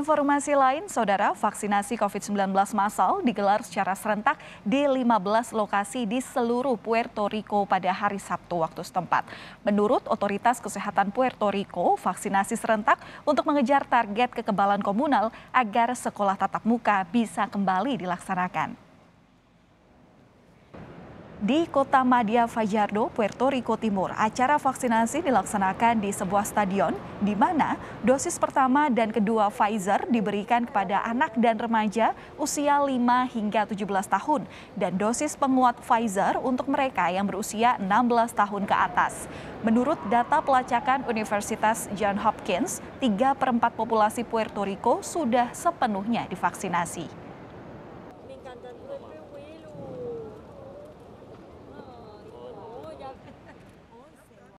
Informasi lain, Saudara, vaksinasi COVID-19 massal digelar secara serentak di 15 lokasi di seluruh Puerto Rico pada hari Sabtu waktu setempat. Menurut Otoritas Kesehatan Puerto Rico, vaksinasi serentak untuk mengejar target kekebalan komunal agar sekolah tatap muka bisa kembali dilaksanakan di kota Madia Fajardo, Puerto Rico Timur. Acara vaksinasi dilaksanakan di sebuah stadion di mana dosis pertama dan kedua Pfizer diberikan kepada anak dan remaja usia 5 hingga 17 tahun dan dosis penguat Pfizer untuk mereka yang berusia 16 tahun ke atas. Menurut data pelacakan Universitas John Hopkins, 3 per 4 populasi Puerto Rico sudah sepenuhnya divaksinasi.